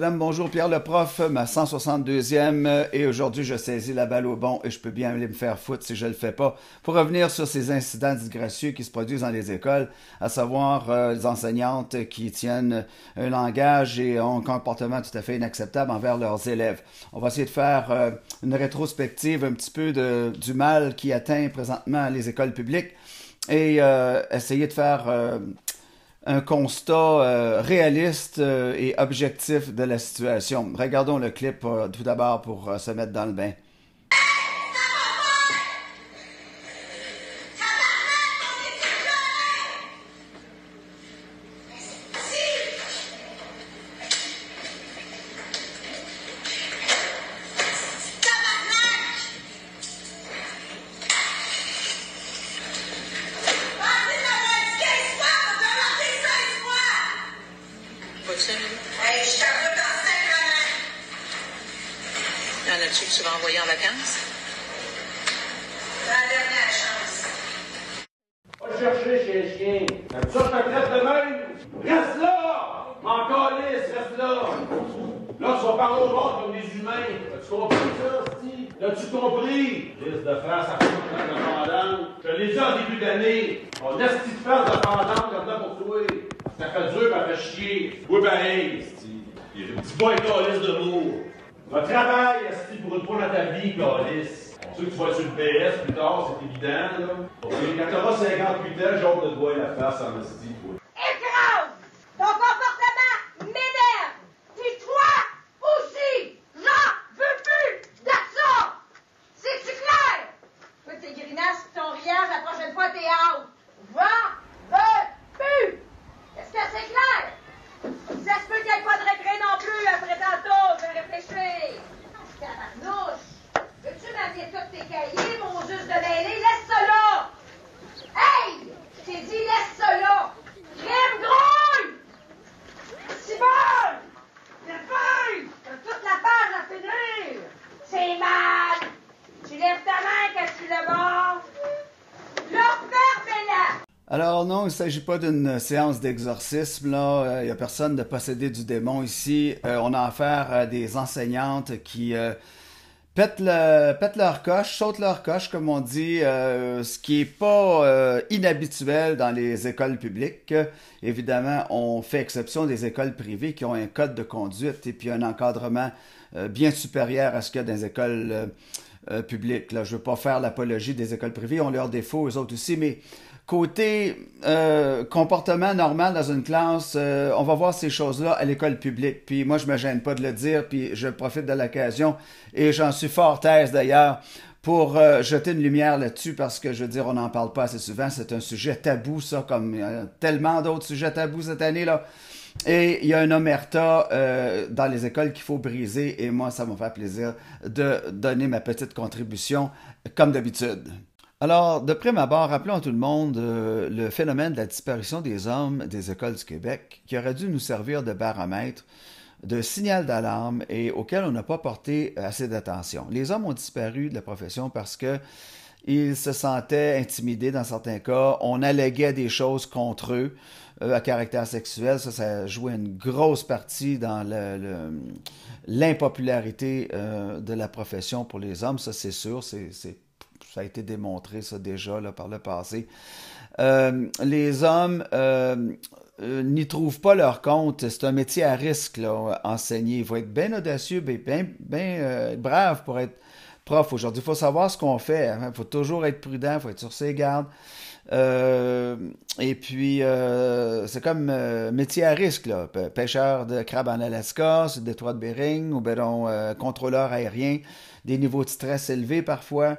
Madame, bonjour Pierre le prof, ma 162e euh, et aujourd'hui je saisis la balle au bon et je peux bien aller me faire foutre si je ne le fais pas. Pour revenir sur ces incidents disgracieux qui se produisent dans les écoles, à savoir euh, les enseignantes qui tiennent un langage et ont un comportement tout à fait inacceptable envers leurs élèves. On va essayer de faire euh, une rétrospective un petit peu du mal qui atteint présentement les écoles publiques et essayer de faire un constat euh, réaliste euh, et objectif de la situation. Regardons le clip euh, tout d'abord pour se mettre dans le bain. renvoyer en vacances La dernière chance. Va chercher chez les chiens. Comme ça, je te traite de même. Reste là! M'en calisse, reste là! Là, tu vas parler aux autres comme des humains. As-tu compris ça, Sti as tu compris? Liste de face à de pendant. Je l'ai dit en début d'année. On laisse cette petite face de pendant comme ça pour toi. Ça fait dur, ça fait chier. Oui, pareil, Steve. Dis pas un calice de mots. Un travail, est pour brûles pas dans ta vie, Calis. Ceux que tu vas sur le PS plus tard, c'est évident, là. Quand t'auras 58 ans, j'aurai de doigt la face en esti. il ne s'agit pas d'une séance d'exorcisme. il n'y euh, a personne de possédé du démon ici. Euh, on a affaire à des enseignantes qui euh, pètent, leur coche, sautent leur coche, comme on dit, ce qui n'est pas inhabituel dans les écoles publiques. Évidemment, on fait exception des écoles privées qui ont un code de conduite et puis un encadrement bien supérieur à ce qu'il y a dans les écoles publiques. Je ne veux pas faire l'apologie des écoles privées, ont leurs défauts, eux autres aussi, mais Côté euh, comportement normal dans une classe, euh, on va voir ces choses-là à l'école publique. Puis moi, je me gêne pas de le dire, puis je profite de l'occasion, et j'en suis fort aise d'ailleurs, pour euh, jeter une lumière là-dessus, parce que je veux dire, on n'en parle pas assez souvent. C'est un sujet tabou, ça, comme tellement d'autres sujets tabous cette année-là. Et il y a un omerta dans les écoles qu'il faut briser, et moi, ça me fait plaisir de donner ma petite contribution, comme d'habitude. Alors, de prime abord, rappelons à tout le monde euh, le phénomène de la disparition des hommes des écoles du Québec, qui aurait dû nous servir de baromètre, de signal d'alarme et auquel on n'a pas porté assez d'attention. Les hommes ont disparu de la profession parce que ils se sentaient intimidés dans certains cas, on alléguait des choses contre eux euh, à caractère sexuel, ça, ça jouait une grosse partie dans l'impopularité le, euh, de la profession pour les hommes, ça c'est sûr, c'est ça a été démontré ça déjà là, par le passé. Euh, les hommes euh, euh, n'y trouvent pas leur compte. C'est un métier à risque, là, enseigner. Il faut être bien audacieux, bien, brave pour être prof aujourd'hui. Il faut savoir ce qu'on fait. Il hein. faut toujours être prudent, il faut être sur ses gardes. et puis, c'est comme métier à risque, là. pêcheur de crabes en Alaska, c'est le détroit de Bering, ou ben contrôleur aérien, des niveaux de stress élevés parfois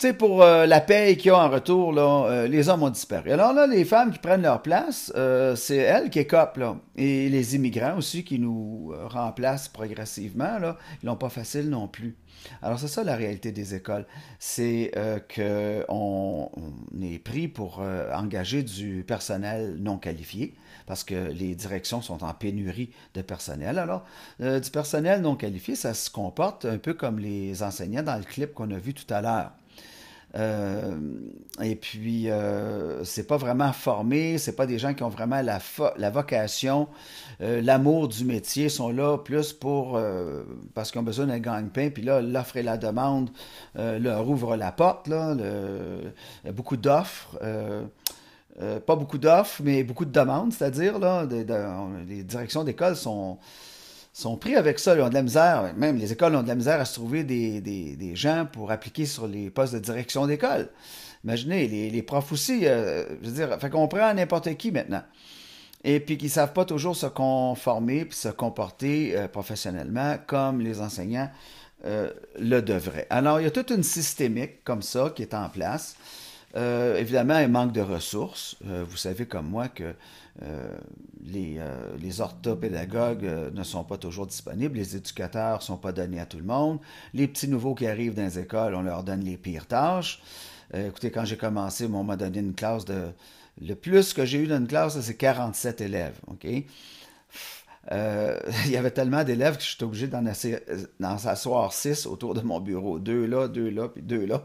tu pour euh, la paix qu'il y a en retour, là, euh, les hommes ont disparu. Alors là, les femmes qui prennent leur place, euh, c'est elles qui écopent, là. Et les immigrants aussi qui nous remplacent progressivement, là, ils l'ont pas facile non plus. Alors c'est ça la réalité des écoles, c'est que qu'on on est pris pour engager du personnel non qualifié, parce que les directions sont en pénurie de personnel. Alors, du personnel non qualifié, ça se comporte un peu comme les enseignants dans le clip qu'on a vu tout à l'heure. Euh, et puis, euh, c'est pas vraiment formé, c'est pas des gens qui ont vraiment la, la vocation, euh, l'amour du métier, sont là plus pour euh, parce qu'ils ont besoin d'un gagne-pain. Puis là, l'offre et la demande leur ouvrent la porte. Là, le, beaucoup d'offres. pas beaucoup d'offres, mais beaucoup de demandes, c'est-à-dire, là, les directions d'école sont, sont pris avec ça. Ils ont de la misère, même les écoles ont de la misère à se trouver des, des, gens pour appliquer sur les postes de direction d'école. Imaginez, les, profs aussi, euh, je veux dire, fait qu'on prend n'importe qui maintenant. Et puis qu'ils ne savent pas toujours se conformer puis se comporter euh, professionnellement comme les enseignants euh, le devraient. Alors, il y a toute une systémique comme ça qui est en place. évidemment, il manque de ressources. vous savez comme moi que euh, euh, les, orthopédagogues euh, ne sont pas toujours disponibles, les éducateurs ne sont pas donnés à tout le monde, les petits nouveaux qui arrivent dans les écoles, on leur donne les pires tâches. écoutez, quand j'ai commencé, on m'a donné une classe de... Le plus que j'ai eu dans une classe, c'est 47 élèves, OK? il y avait tellement d'élèves que j'étais obligé d'en s'asseoir six autour de mon bureau. Deux là, deux là, puis deux là.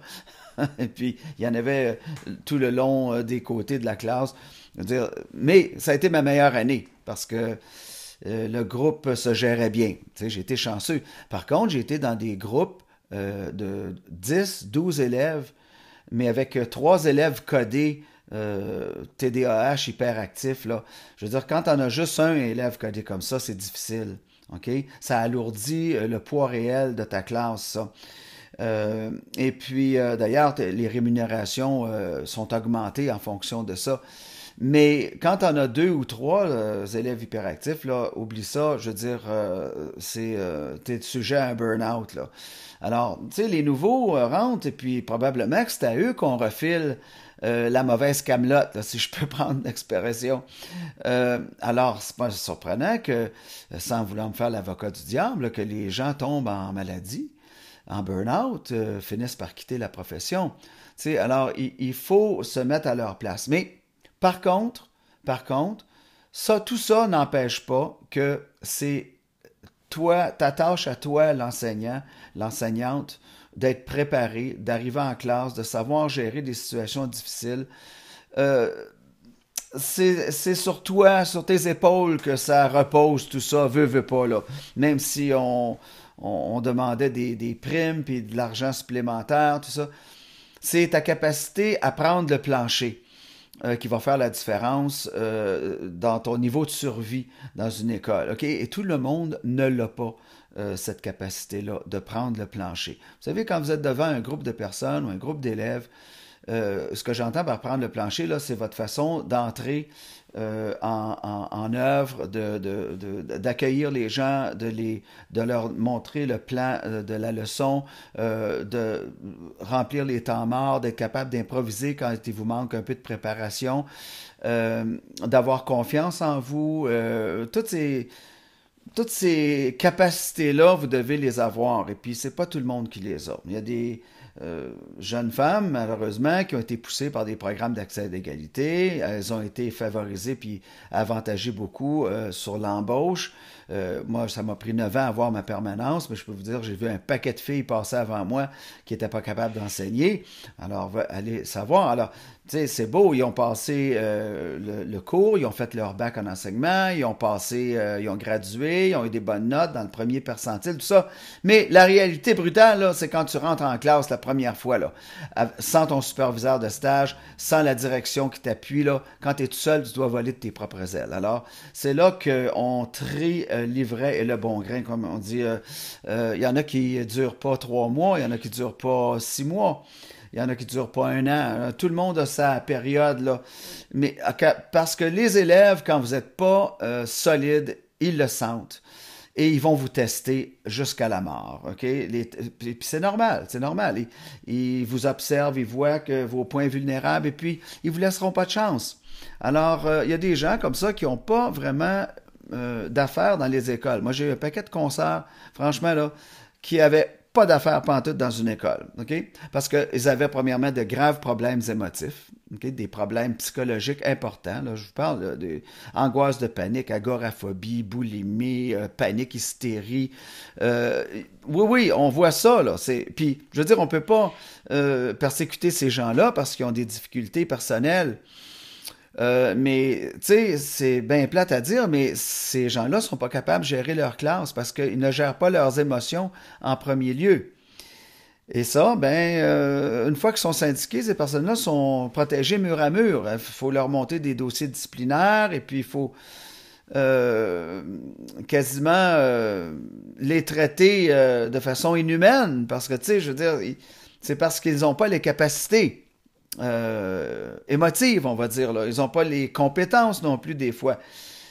Et puis, il y en avait tout le long des côtés de la classe mais ça a été ma meilleure année parce que euh, le groupe se gérait bien. J'ai été chanceux. Par contre, j'ai été dans des groupes euh, de 10, 12 élèves, mais avec euh, trois élèves codés. TDAH hyperactif, là. Je veux dire, quand on a juste un élève codé comme ça, c'est difficile. OK? Ça alourdit le poids réel de ta classe, et puis, d'ailleurs, les rémunérations sont augmentées en fonction de ça. Mais quand on a deux ou trois euh, élèves hyperactifs, là, oublie ça, je veux dire, euh, c'est euh, sujet à un burn-out. Là. Alors, tu sais, les nouveaux rentrent et puis probablement que c'est à eux qu'on refile la mauvaise camelote, si je peux prendre l'expression. alors, c'est pas surprenant que, sans vouloir me faire l'avocat du diable, que les gens tombent en maladie, en burn-out, finissent par quitter la profession. Tu sais, alors, il, il faut se mettre à leur place. Mais par contre, par contre, ça, tout ça n'empêche pas que c'est toi, ta tâche à toi, l'enseignant, l'enseignante, d'être préparé, d'arriver en classe, de savoir gérer des situations difficiles. Euh, c'est sur toi, sur tes épaules que ça repose tout ça, veut, veut pas, là. Même si on, on, demandait des, des primes puis de l'argent supplémentaire, tout ça. C'est ta capacité à prendre le plancher. Euh, qui va faire la différence euh, dans ton niveau de survie dans une école. Et tout le monde ne l'a pas, euh, cette capacité-là, de prendre le plancher. Vous savez, quand vous êtes devant un groupe de personnes ou un groupe d'élèves, euh, ce que j'entends par prendre le plancher, là, c'est votre façon d'entrer euh, en, œuvre, d'accueillir les gens, de, les, de leur montrer le plan euh, de la leçon, de remplir les temps morts, d'être capable d'improviser quand il vous manque un peu de préparation, d'avoir confiance en vous. toutes ces, toutes ces capacités-là, vous devez les avoir. Et puis, c'est pas tout le monde qui les a. Il y a des euh, jeunes femmes, malheureusement, qui ont été poussées par des programmes d'accès à l'égalité. Elles ont été favorisées puis avantagées beaucoup euh, sur l'embauche. Euh, moi, ça m'a pris neuf ans à voir ma permanence, mais je peux vous dire, j'ai vu un paquet de filles passer avant moi qui n'étaient pas capables d'enseigner. Alors, allez savoir. Alors, c'est beau, ils ont passé euh, le, cours, ils ont fait leur bac en enseignement, ils ont passé, euh, ils ont gradué, ils ont eu des bonnes notes dans le premier percentile, tout ça. Mais la réalité brutale, là, c'est quand tu rentres en classe la première fois, là, sans ton superviseur de stage, sans la direction qui t'appuie, là, quand tu es tout seul, tu dois voler de tes propres ailes. Alors, c'est là qu'on trie euh, l'ivraie et le bon grain, comme on dit. Il y en a qui durent pas trois mois, il y en a qui durent pas six mois. Il y en a qui ne durent pas un an. Hein. Tout le monde a sa période. Là. Mais, parce que les élèves, quand vous n'êtes pas euh, solide, ils le sentent et ils vont vous tester jusqu'à la mort. OK? puis c'est normal, c'est normal. Ils, vous observent, ils voient que vos points vulnérables et puis ils ne vous laisseront pas de chance. Alors, euh, il y a des gens comme ça qui n'ont pas vraiment euh, d'affaires dans les écoles. Moi, j'ai eu un paquet de concerts, franchement, là, qui avaient pas d'affaires pantoute dans une école, OK? Parce qu'ils avaient premièrement de graves problèmes émotifs, des problèmes psychologiques importants. Là, je vous parle angoisses de panique, agoraphobie, boulimie, euh, panique, hystérie. Euh, oui, oui, on voit ça. Là. Puis, je veux dire, on ne peut pas euh, persécuter ces gens-là parce qu'ils ont des difficultés personnelles. Euh, mais, tu sais, c'est bien plate à dire, mais ces gens-là ne sont pas capables de gérer leur classe parce qu'ils ne gèrent pas leurs émotions en premier lieu. Et ça, ben, euh, une fois qu'ils sont syndiqués, ces personnes-là sont protégées mur à mur. Il faut leur monter des dossiers disciplinaires et puis il faut euh, quasiment les traiter de façon inhumaine parce que, tu sais, je veux dire, c'est parce qu'ils n'ont pas les capacités. Euh, émotive, on va dire. Là. Ils n'ont pas les compétences non plus des fois.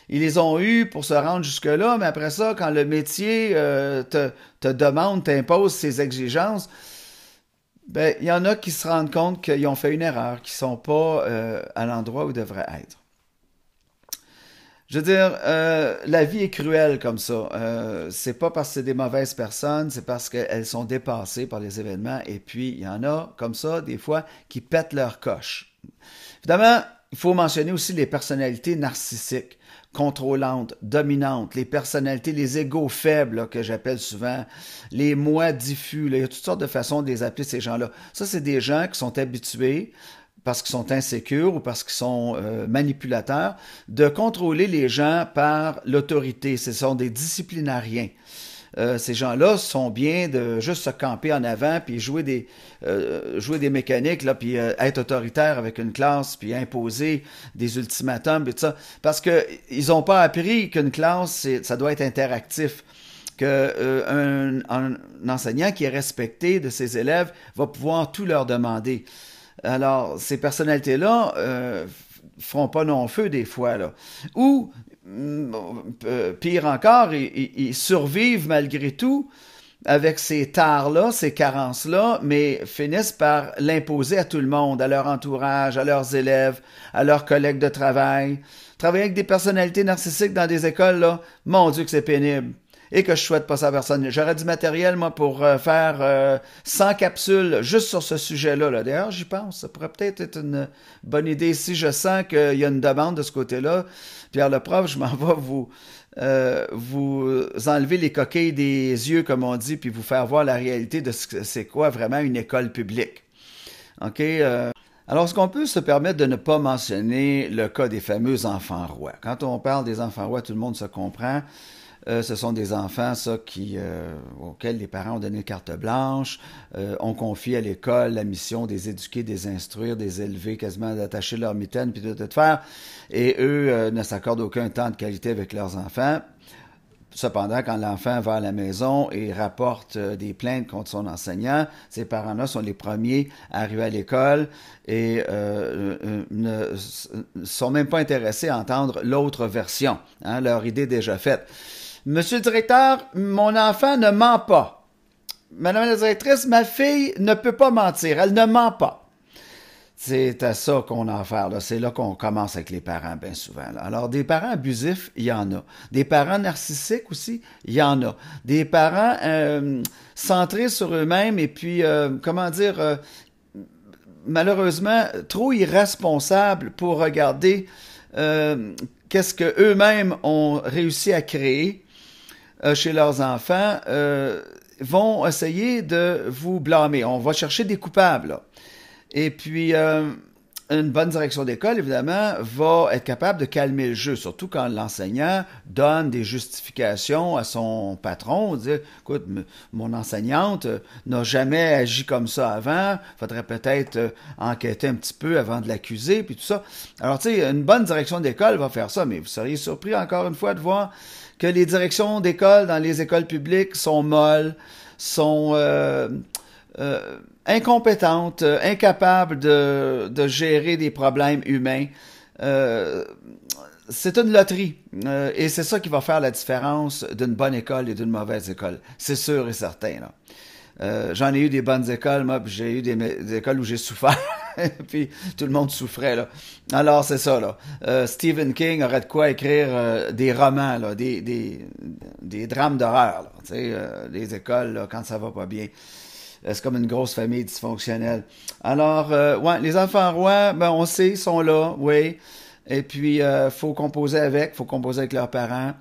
Ils les ont eues pour se rendre jusque-là, mais après ça, quand le métier euh, te, te, demande, t'impose ses exigences, ben, il y en a qui se rendent compte qu'ils ont fait une erreur, qu'ils ne sont pas euh, à l'endroit où ils devraient être. Je veux dire, euh, la vie est cruelle comme ça. Euh, c'est pas parce que c'est des mauvaises personnes, c'est parce qu'elles sont dépassées par les événements. Et puis, il y en a comme ça, des fois, qui pètent leur coche. Évidemment, il faut mentionner aussi les personnalités narcissiques, contrôlantes, dominantes, les personnalités, les égaux faibles, que j'appelle souvent, les moi diffus. Il y a toutes sortes de façons de les appeler, ces gens-là. Ça, c'est des gens qui sont habitués parce qu'ils sont insécures ou parce qu'ils sont euh, manipulateurs, de contrôler les gens par l'autorité. Ce sont des disciplinariens. Euh, ces gens-là sont bien de juste se camper en avant puis jouer des euh, jouer des mécaniques là puis être autoritaire avec une classe puis imposer des ultimatums et tout ça parce qu'ils n'ont pas appris qu'une classe ça doit être interactif que un enseignant qui est respecté de ses élèves va pouvoir tout leur demander. Alors, ces personnalités-là euh, feront pas non feu des fois. Là. Ou, mm, euh, pire encore, ils, survivent malgré tout avec ces tares-là, ces carences-là, mais finissent par l'imposer à tout le monde, à leur entourage, à leurs élèves, à leurs collègues de travail. Travailler avec des personnalités narcissiques dans des écoles, là, mon Dieu que c'est pénible et que je souhaite pas ça à personne. J'aurais du matériel, moi, pour euh, faire 100 euh, capsules juste sur ce sujet-là. D'ailleurs, j'y pense. Ça pourrait peut-être être une bonne idée si je sens qu'il y a une demande de ce côté-là. Pierre le prof, je m'en vais vous... Euh, vous enlever les coquilles des yeux, comme on dit, puis vous faire voir la réalité de ce que c'est quoi vraiment une école publique. OK? alors, ce qu'on peut se permettre de ne pas mentionner le cas des fameux enfants rois? Quand on parle des enfants rois, tout le monde se comprend. Euh, ce sont des enfants ça, qui, euh, auxquels les parents ont donné carte blanche, euh, ont confié à l'école la mission des éduquer, des instruire, des élever, quasiment d'attacher leur mitaine puis de tout faire. Et eux ne s'accordent aucun temps de qualité avec leurs enfants. Cependant, quand l'enfant va à la maison et rapporte des plaintes contre son enseignant, ces parents-là sont les premiers à arriver à l'école et ne sont même pas intéressés à entendre l'autre version, hein, leur idée déjà faite. Monsieur le directeur, mon enfant ne ment pas. Madame la directrice, ma fille ne peut pas mentir, elle ne ment pas. C'est à ça qu'on a affaire. C'est là qu'on commence avec les parents, bien souvent. Alors, des parents abusifs, il y en a. Des parents narcissiques aussi, il y en a. Des parents euh, centrés sur eux-mêmes et puis, euh, comment dire, euh, malheureusement, trop irresponsables pour regarder qu'est-ce que eux-mêmes ont réussi à créer euh, chez leurs enfants euh, vont essayer de vous blâmer. On va chercher des coupables. Et puis, euh, une bonne direction d'école, évidemment, va être capable de calmer le jeu, surtout quand l'enseignant donne des justifications à son patron. dire « écoute, mon enseignante n'a jamais agi comme ça avant, faudrait peut-être enquêter un petit peu avant de l'accuser, puis tout ça. Alors, tu sais, une bonne direction d'école va faire ça, mais vous seriez surpris encore une fois de voir que les directions d'école dans les écoles publiques sont molles, sont euh, euh, incompétentes, euh, incapables de, de, gérer des problèmes humains. Euh, c'est une loterie euh, et c'est ça qui va faire la différence d'une bonne école et d'une mauvaise école. C'est sûr et certain. Euh, j'en ai eu des bonnes écoles, moi, j'ai eu des écoles où j'ai souffert. puis tout le monde souffrait. Là. Alors, c'est ça. Là. Euh, Stephen King aurait de quoi écrire euh, des romans, là, des, des, des drames d'horreur. sais, les euh, écoles, là, quand ça va pas bien. C'est comme une grosse famille dysfonctionnelle. Alors, ouais, les enfants rois, ben, on sait, ils sont là, oui. Et puis, faut composer avec, faut composer avec leurs parents.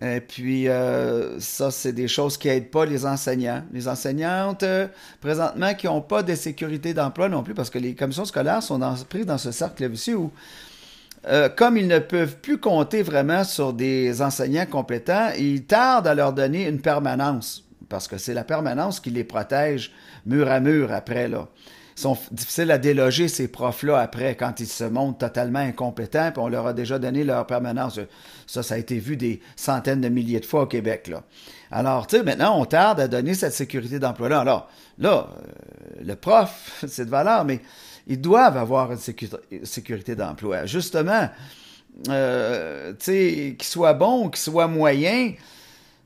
Et puis, euh, ça, c'est des choses qui aident pas les enseignants. Les enseignantes, euh, présentement, qui n'ont pas de sécurité d'emploi non plus, parce que les commissions scolaires sont prises dans ce cercle vicieux où, euh, comme ils ne peuvent plus compter vraiment sur des enseignants compétents, ils tardent à leur donner une permanence, parce que c'est la permanence qui les protège mur à mur après, là sont difficiles à déloger ces profs-là après quand ils se montrent totalement incompétents, puis on leur a déjà donné leur permanence. Ça, ça a été vu des centaines de milliers de fois au Québec. Là. Alors, tu sais, maintenant, on tarde à donner cette sécurité d'emploi-là. Alors, là, euh, le prof, c'est de valeur, mais ils doivent avoir une sécurité d'emploi. Justement, euh, tu sais, qu'il soit bon, qu'il soit moyen,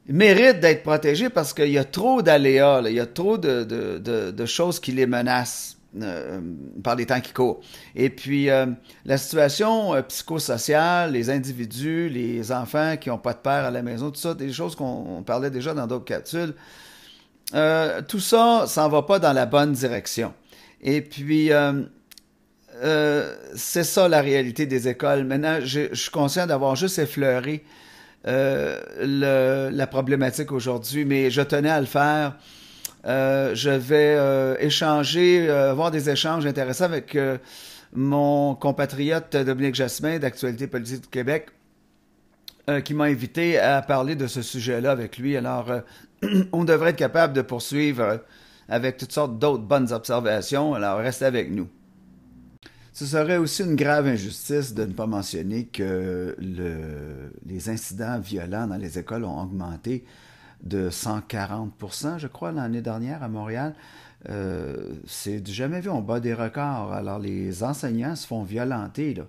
méritent d'être protégés parce qu'il y a trop d'aléas, il y a trop de, choses qui les menacent. Euh, par les temps qui courent. Et puis, euh, la situation euh, psychosociale, les individus, les enfants qui n'ont pas de père à la maison, tout ça, des choses qu'on parlait déjà dans d'autres capsules, tout ça ça ne va pas dans la bonne direction. Et puis, c'est ça la réalité des écoles. Maintenant, je, suis conscient d'avoir juste effleuré la problématique aujourd'hui, mais je tenais à le faire euh, je vais euh, échanger, euh, avoir des échanges intéressants avec mon compatriote Dominique Jasmin d'Actualité politique du Québec, qui m'a invité à parler de ce sujet-là avec lui. Alors, on devrait être capable de poursuivre avec toutes sortes d'autres bonnes observations. Alors, restez avec nous. Ce serait aussi une grave injustice de ne pas mentionner que les incidents violents dans les écoles ont augmenté de 140 je crois, l'année dernière à Montréal. Euh, c'est jamais vu, on bat des records. Alors les enseignants se font violenter là,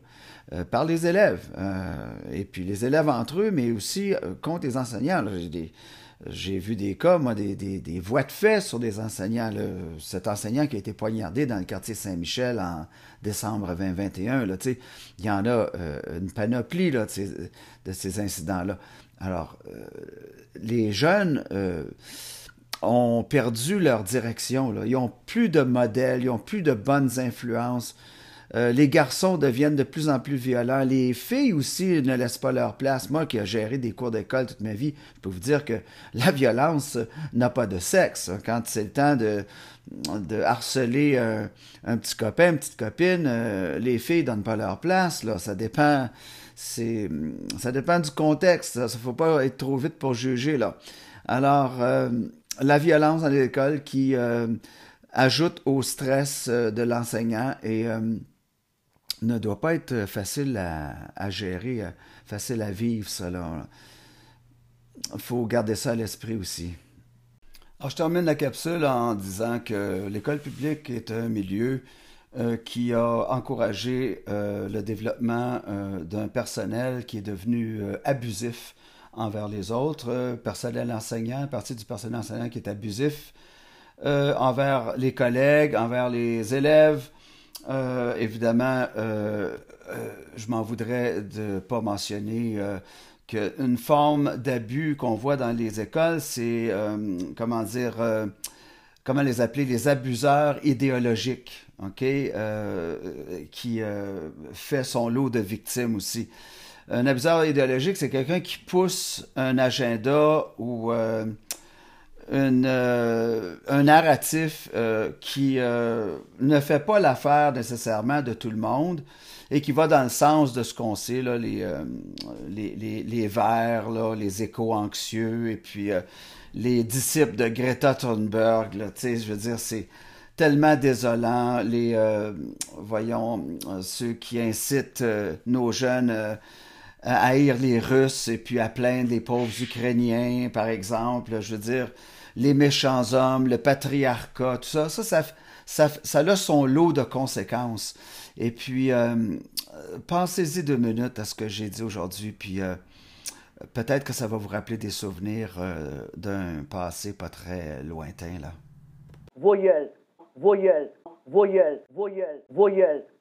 euh, par les élèves, euh, et puis les élèves entre eux, mais aussi euh, contre les enseignants. J'ai vu des cas, moi, des, des, de fait sur des enseignants. Cet enseignant qui a été poignardé dans le quartier Saint-Michel en décembre 2021, là, il y en a une panoplie là, de ces incidents-là. Alors, euh, les jeunes euh, ont perdu leur direction. Ils n'ont plus de modèles, ils n'ont plus de bonnes influences. Euh, les garçons deviennent de plus en plus violents. Les filles aussi ne laissent pas leur place. Moi qui ai géré des cours d'école toute ma vie, je peux vous dire que la violence n'a pas de sexe. Hein. Quand c'est le temps de, harceler un, petit copain, une petite copine, les filles donnent pas leur place. Là. Ça dépend c'est, hum, ça dépend du contexte. Il ne faut pas être trop vite pour juger. là. Alors, euh, la violence dans l'école qui euh, ajoute au stress euh, de l'enseignant et ne doit pas être facile à, à gérer, facile à vivre, ça. Il faut garder ça à l'esprit aussi. Alors, je termine la capsule en disant que l'école publique est un milieu euh, qui a encouragé euh, le développement euh, d'un personnel qui est devenu abusif envers les autres, personnel enseignant, partie du personnel enseignant qui est abusif envers les collègues, envers les élèves. évidemment, je m'en voudrais de ne pas mentionner qu'une forme d'abus qu'on voit dans les écoles, c'est, comment dire, comment les appeler, les abuseurs idéologiques. Euh, qui euh, fait son lot de victimes aussi. Un abuseur idéologique, c'est quelqu'un qui pousse un agenda ou euh, un narratif qui ne fait pas l'affaire nécessairement de tout le monde et qui va dans le sens de ce qu'on sait, là, les, les, les, verts, là, les échos anxieux et puis les disciples de Greta Thunberg. je veux dire, c'est tellement désolant. Les, euh, voyons, euh, ceux qui incitent euh, nos jeunes à haïr les Russes et puis à plaindre les pauvres Ukrainiens, par exemple. Je veux dire, les méchants hommes, le patriarcat, tout ça, ça, ça, ça, a son lot de conséquences. Et puis, pensez-y deux minutes à ce que j'ai dit aujourd'hui, puis peut-être que ça va vous rappeler des souvenirs d'un passé pas très lointain, là. Voyelle. voyelles, voyelles, voyelles, voyelles.